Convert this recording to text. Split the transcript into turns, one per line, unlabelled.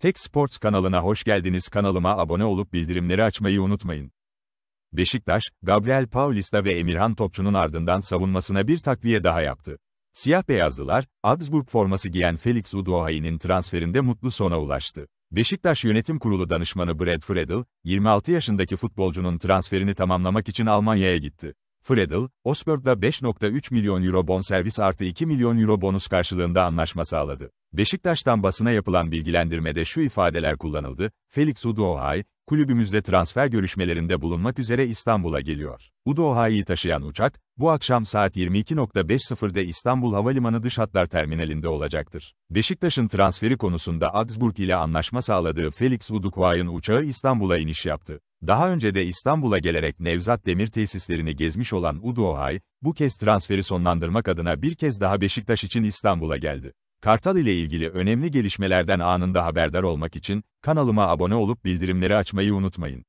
Tek Sports kanalına hoş geldiniz. Kanalıma abone olup bildirimleri açmayı unutmayın. Beşiktaş, Gabriel Paulista ve Emirhan Topçu'nun ardından savunmasına bir takviye daha yaptı. Siyah beyazlılar, Augsburg forması giyen Felix Udohai'nin transferinde mutlu sona ulaştı. Beşiktaş Yönetim Kurulu Danışmanı Brad Friedel, 26 yaşındaki futbolcunun transferini tamamlamak için Almanya'ya gitti. Fredel, Osberg'la 5.3 milyon euro bonservis artı 2 milyon euro bonus karşılığında anlaşma sağladı. Beşiktaş'tan basına yapılan bilgilendirmede şu ifadeler kullanıldı, Felix Udoğay, kulübümüzde transfer görüşmelerinde bulunmak üzere İstanbul'a geliyor. Udoğayı taşıyan uçak, bu akşam saat 22.50'de İstanbul Havalimanı dış hatlar terminalinde olacaktır. Beşiktaş'ın transferi konusunda Augsburg ile anlaşma sağladığı Felix Udoğay'ın uçağı İstanbul'a iniş yaptı. Daha önce de İstanbul'a gelerek Nevzat Demir tesislerini gezmiş olan Udo Ohay, bu kez transferi sonlandırmak adına bir kez daha Beşiktaş için İstanbul'a geldi. Kartal ile ilgili önemli gelişmelerden anında haberdar olmak için kanalıma abone olup bildirimleri açmayı unutmayın.